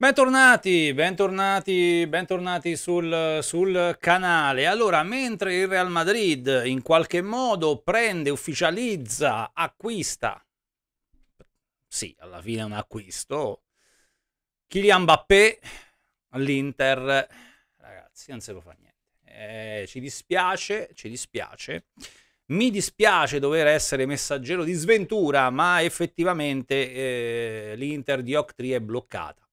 Bentornati, bentornati, bentornati sul, sul, canale. Allora, mentre il Real Madrid in qualche modo prende, ufficializza, acquista, sì, alla fine è un acquisto, Kylian Mbappé all'Inter, ragazzi, non se lo fa niente. Eh, ci dispiace, ci dispiace. Mi dispiace dover essere messaggero di sventura, ma effettivamente eh, l'Inter di Octri è bloccata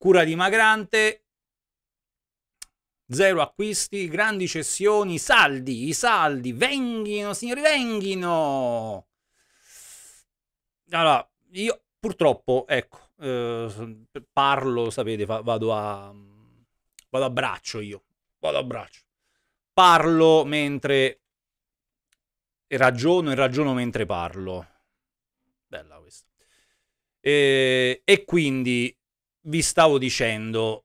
cura dimagrante, zero acquisti, grandi cessioni, saldi, i saldi, venghino, signori, venghino! Allora, io purtroppo, ecco, eh, parlo, sapete, vado a, vado a braccio io, vado a braccio. Parlo mentre E ragiono e ragiono mentre parlo. Bella questa. E, e quindi vi stavo dicendo,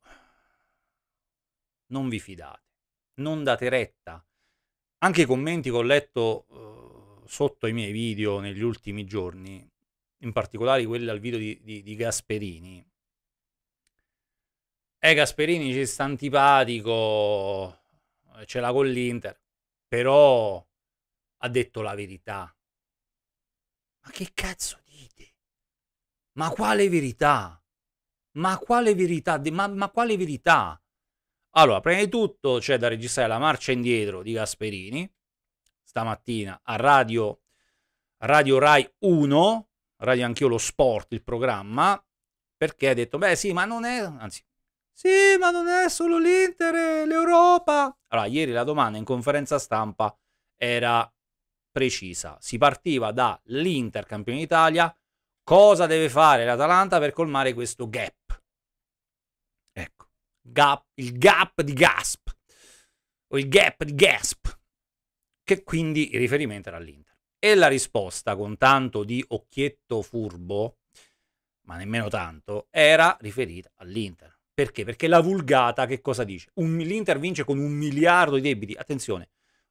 non vi fidate, non date retta. Anche i commenti che ho letto uh, sotto i miei video negli ultimi giorni, in particolare quelli al video di, di, di Gasperini. Eh, Gasperini ci sta antipatico, ce l'ha con l'Inter, però ha detto la verità. Ma che cazzo dite? Ma quale verità? Ma quale verità? Ma, ma quale verità? Allora, prima di tutto c'è da registrare la marcia indietro di Gasperini, stamattina a radio, radio Rai 1, radio anch'io lo sport, il programma, perché ha detto, beh sì, ma non è, anzi, sì, ma non è solo l'Inter, l'Europa. Allora, ieri la domanda in conferenza stampa era precisa, si partiva dall'Inter campione d'Italia, cosa deve fare l'Atalanta per colmare questo gap? gap, il gap di Gasp, o il gap di Gasp, che quindi il riferimento era all'Inter. E la risposta, con tanto di occhietto furbo, ma nemmeno tanto, era riferita all'Inter. Perché? Perché la vulgata che cosa dice? Un, L'Inter vince con un miliardo di debiti. Attenzione,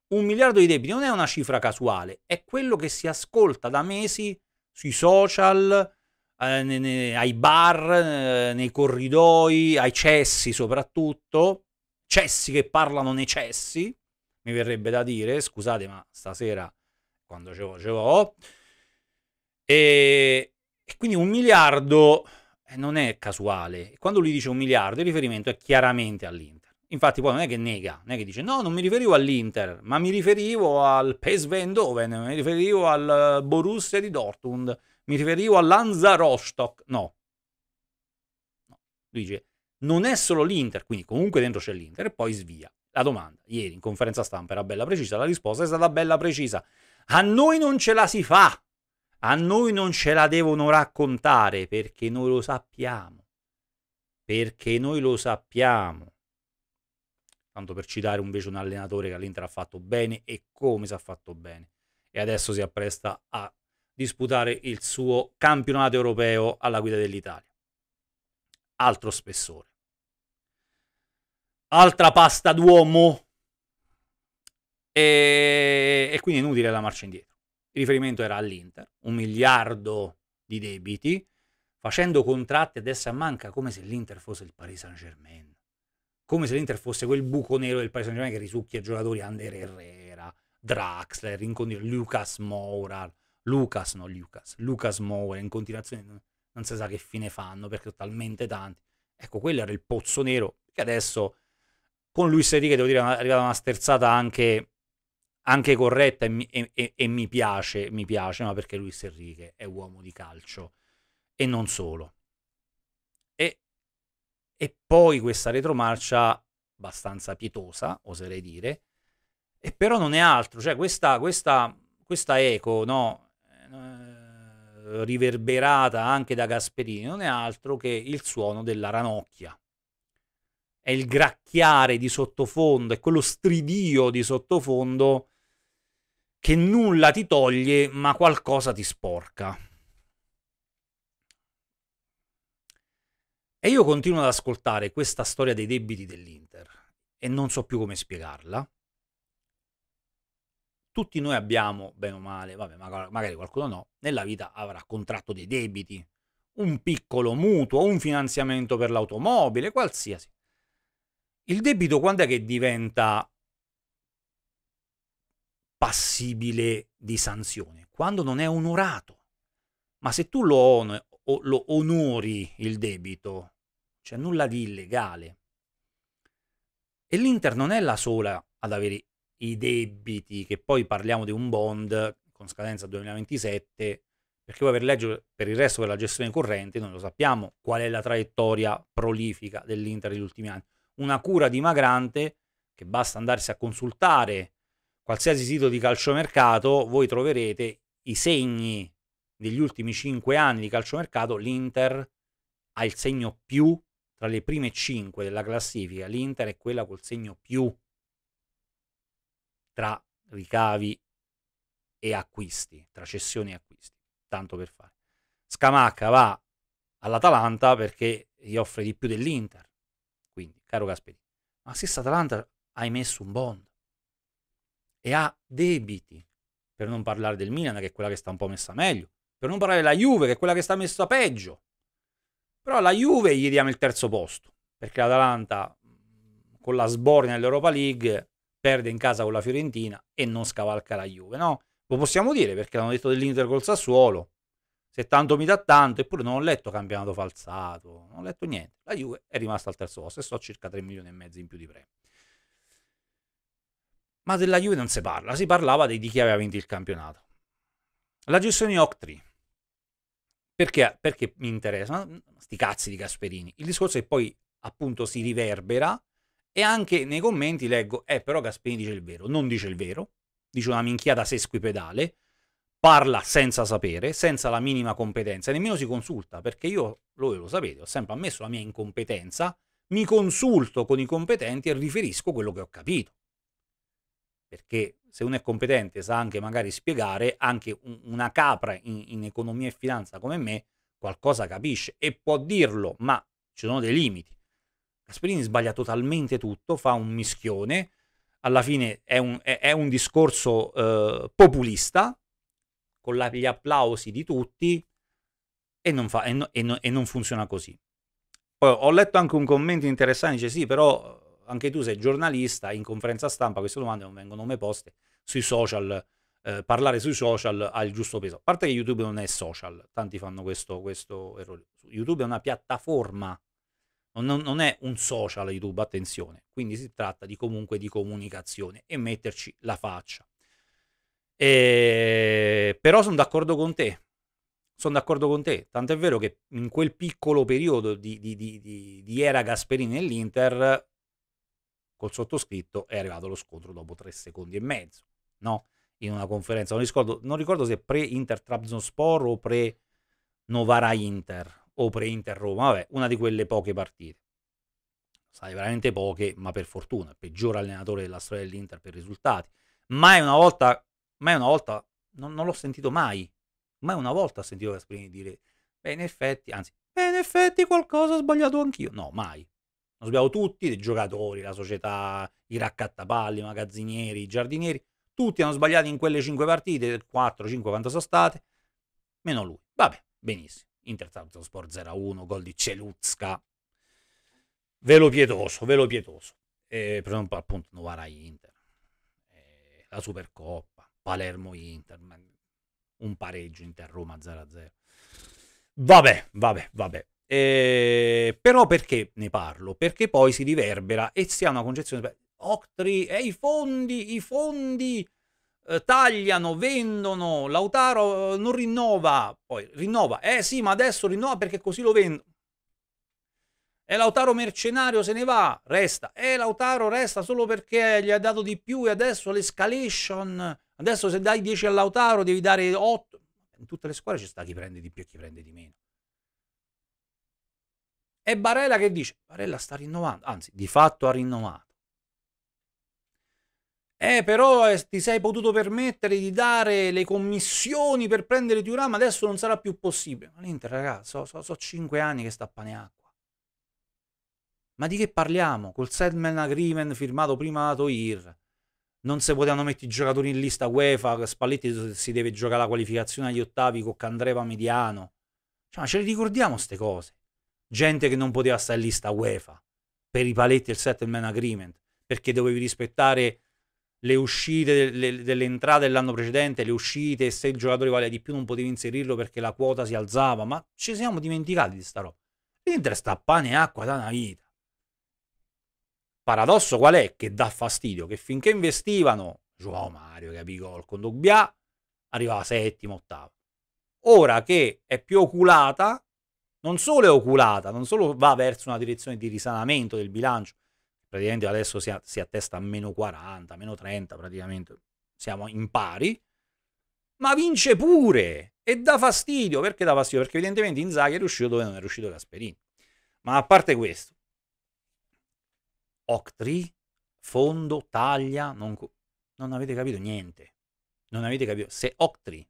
un miliardo di debiti non è una cifra casuale, è quello che si ascolta da mesi sui social, eh, ai bar, eh, nei corridoi, ai cessi soprattutto, cessi che parlano nei cessi, mi verrebbe da dire, scusate ma stasera quando ce l'ho, ce l'ho. E, e quindi un miliardo eh, non è casuale. Quando lui dice un miliardo, il riferimento è chiaramente all'Inter. Infatti poi non è che nega, non è che dice no, non mi riferivo all'Inter, ma mi riferivo al PSV Eindhoven, mi riferivo al Borussia di Dortmund, mi riferivo a Lanza Rostock. No. no. Luigi, non è solo l'Inter, quindi comunque dentro c'è l'Inter e poi svia. La domanda, ieri in conferenza stampa era bella precisa, la risposta è stata bella precisa. A noi non ce la si fa, a noi non ce la devono raccontare perché noi lo sappiamo, perché noi lo sappiamo. Tanto per citare invece un allenatore che all'Inter ha fatto bene e come si è fatto bene. E adesso si appresta a disputare il suo campionato europeo alla guida dell'Italia. Altro spessore. Altra pasta d'uomo. E, e quindi inutile la marcia indietro. Il riferimento era all'Inter, un miliardo di debiti, facendo contratti adesso a manca come se l'Inter fosse il Paris Saint-Germain. Come se l'Inter fosse quel buco nero del Paris Saint-Germain che risucchia giocatori Ander Herrera, Draxler, Lucas Moura, Lucas, no Lucas, Lucas Mower, in continuazione non, si sa che fine fanno perché sono talmente tanti. Ecco, quello era il pozzo nero che adesso con Luis Enrique devo dire è arrivata una sterzata anche, anche corretta e mi, e, e mi, piace, mi piace, ma perché Luis Enrique è uomo di calcio e non solo. E, e poi questa retromarcia abbastanza pietosa, oserei dire, e però non è altro, cioè questa, questa, questa eco, no? Eh, riverberata anche da Gasperini non è altro che il suono della ranocchia. È il gracchiare di sottofondo, è quello stridio di sottofondo che nulla ti toglie ma qualcosa ti sporca. E io continuo ad ascoltare questa storia dei debiti dell'Inter e non so più come spiegarla tutti noi abbiamo, bene o male, vabbè, magari qualcuno no, nella vita avrà contratto dei debiti, un piccolo mutuo, un finanziamento per l'automobile, qualsiasi. Il debito quando è che diventa passibile di sanzione? Quando non è onorato. Ma se tu lo, on- lo onori il debito, c'è nulla di illegale. E l'Inter non è la sola ad avere i debiti, che poi parliamo di un bond con scadenza 2027, perché poi per, legge, per il resto della gestione corrente noi lo sappiamo qual è la traiettoria prolifica dell'Inter negli ultimi anni. Una cura dimagrante che basta andarsi a consultare qualsiasi sito di calciomercato, voi troverete i segni degli ultimi 5 anni di calciomercato, l'Inter ha il segno più tra le prime 5 della classifica, l'Inter è quella col segno più tra ricavi e acquisti, tra cessioni e acquisti, tanto per fare. Scamacca va all'Atalanta perché gli offre di più dell'Inter, quindi, caro Gasperini, ma se Atalanta hai messo un bond e ha debiti, per non parlare del Milan che è quella che sta un po' messa meglio, per non parlare della Juve che è quella che sta messa peggio, però alla Juve gli diamo il terzo posto, perché l'Atalanta con la sbornia nell'Europa League perde in casa con la Fiorentina e non scavalca la Juve, no? Lo possiamo dire perché l'hanno detto dell'Inter col Sassuolo, se tanto mi dà tanto, eppure non ho letto campionato falsato, non ho letto niente. La Juve è rimasta al terzo posto e so circa 3 milioni e mezzo in più di premi. Ma della Juve non si parla, si parlava di chi aveva vinto il campionato. La gestione di Octri. Perché, perché mi interessa? Sti cazzi di Gasperini. Il discorso è che poi appunto si riverbera e anche nei commenti leggo, eh però Gasperini dice il vero, non dice il vero, dice una minchiata sesquipedale, parla senza sapere, senza la minima competenza, e nemmeno si consulta, perché io, voi lo sapete, ho sempre ammesso la mia incompetenza, mi consulto con i competenti e riferisco quello che ho capito. Perché se uno è competente sa anche magari spiegare, anche una capra in, in, economia e finanza come me, qualcosa capisce e può dirlo, ma ci sono dei limiti. Gasperini sbaglia totalmente tutto, fa un mischione, alla fine è un, è, è un discorso eh, populista, con la, gli applausi di tutti, e non, fa, e, no, e, no, e non, funziona così. Poi ho letto anche un commento interessante, dice sì, però anche tu sei giornalista, in conferenza stampa queste domande non vengono mai poste sui social, eh, parlare sui social ha il giusto peso. A parte che YouTube non è social, tanti fanno questo, questo errore. YouTube è una piattaforma non, non, è un social YouTube, attenzione. Quindi si tratta di comunque di comunicazione e metterci la faccia. E... Eh, però sono d'accordo con te. Sono d'accordo con te. tanto è vero che in quel piccolo periodo di, di, di, di era Gasperini nell'Inter, col sottoscritto, è arrivato lo scontro dopo tre secondi e mezzo, no? In una conferenza. Non ricordo, non ricordo se pre-Inter Trabzonspor o pre-Novara Inter o pre-Inter Roma, vabbè, una di quelle poche partite. Sai, veramente poche, ma per fortuna, il peggior allenatore della storia dell'Inter per risultati. Mai una volta, mai una volta, non, non l'ho sentito mai, mai una volta ho sentito Gasperini dire, beh in effetti, anzi, beh in effetti qualcosa ho sbagliato anch'io. No, mai. Lo sbagliamo tutti, i giocatori, la società, i raccattapalli, i magazzinieri, i giardinieri, tutti hanno sbagliato in quelle 5 partite, 4, 5 quanto sono state, meno lui. Vabbè, benissimo. Inter Sport 0-1, gol di Celuzca. Velo pietoso, velo pietoso. E per esempio appunto Novara Inter, e la Supercoppa, Palermo Inter, un pareggio Inter Roma 0-0. Vabbè, vabbè, vabbè. Eh, però perché ne parlo? Perché poi si riverbera e si ha una concezione. Octri e eh, i fondi, i fondi eh, tagliano, vendono, Lautaro eh, non rinnova, poi rinnova, eh sì ma adesso rinnova perché così lo vendo. E Lautaro mercenario se ne va, resta. E Lautaro resta solo perché gli ha dato di più e adesso l'escalation, adesso se dai 10 a Lautaro devi dare 8. In tutte le squadre ci sta chi prende di più e chi prende di meno. E Barella che dice? Barella sta rinnovando, anzi di fatto ha rinnovato. Eh, però eh, ti sei potuto permettere di dare le commissioni per prendere Turam, adesso non sarà più possibile. Ma l'Inter, ragazzi, so, so, so 5 anni che sta a pane acqua. Ma di che parliamo? Col settlement agreement firmato prima da Toir, non si potevano mettere i giocatori in lista UEFA, Spalletti si deve giocare la qualificazione agli ottavi con Candreva Mediano. Cioè, ma ce le ricordiamo queste cose? Gente che non poteva stare in lista UEFA per i paletti del settlement agreement, perché dovevi rispettare le uscite le, delle entrate dell'anno precedente, le uscite, se il giocatore vale di più non potevi inserirlo perché la quota si alzava, ma ci siamo dimenticati di sta roba. L'Inter sta pane e acqua da una vita. Paradosso qual è? Che dà fastidio, che finché investivano João Mario, Capicol, con Dogbia, arrivava settimo, ottavo. Ora che è più oculata, non solo è oculata, non solo va verso una direzione di risanamento del bilancio, praticamente adesso si, si attesta a meno 40, meno 30 praticamente, siamo in pari, ma vince pure e dà fastidio, perché dà fastidio? Perché evidentemente Inzaghi è riuscito dove non è riuscito Gasperini. Ma a parte questo, Octri, fondo, taglia, non, non avete capito niente. Non avete capito. Se Octri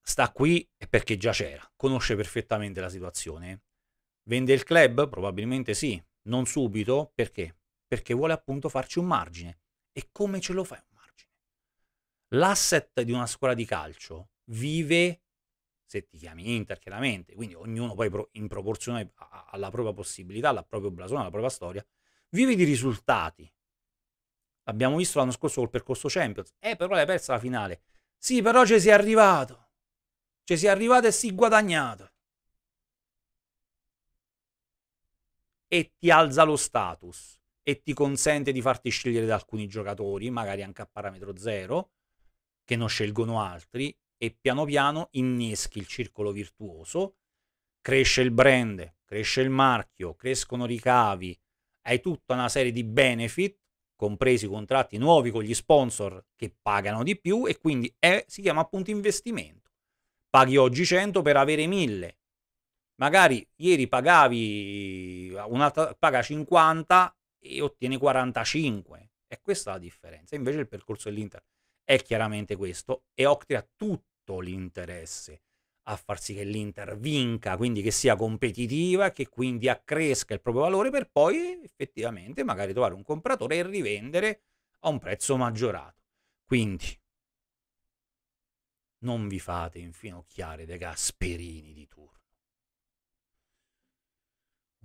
sta qui è perché già c'era, conosce perfettamente la situazione. Vende il club? Probabilmente sì non subito, perché? Perché vuole appunto farci un margine. E come ce lo fai un margine? L'asset di una scuola di calcio vive, se ti chiami Inter chiaramente, quindi ognuno poi in proporzione alla propria possibilità, al proprio blasone, alla propria storia, vive di risultati. L'abbiamo visto l'anno scorso col percorso Champions, eh però l'hai persa la finale. Sì, però ci si è arrivato. Ci si è arrivato e si è guadagnato. e ti alza lo status e ti consente di farti scegliere da alcuni giocatori, magari anche a parametro zero, che non scelgono altri, e piano piano inneschi il circolo virtuoso, cresce il brand, cresce il marchio, crescono ricavi, hai tutta una serie di benefit, compresi contratti nuovi con gli sponsor che pagano di più e quindi è, si chiama appunto investimento. Paghi oggi 100 per avere 1000, magari ieri pagavi un'altra, paga 50 e ottieni 45. E questa è la differenza. Invece il percorso dell'Inter è chiaramente questo e Octi ha tutto l'interesse a far sì che l'Inter vinca, quindi che sia competitiva, che quindi accresca il proprio valore per poi effettivamente magari trovare un compratore e rivendere a un prezzo maggiorato. Quindi non vi fate infinocchiare dai Gasperini di turno.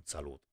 salut!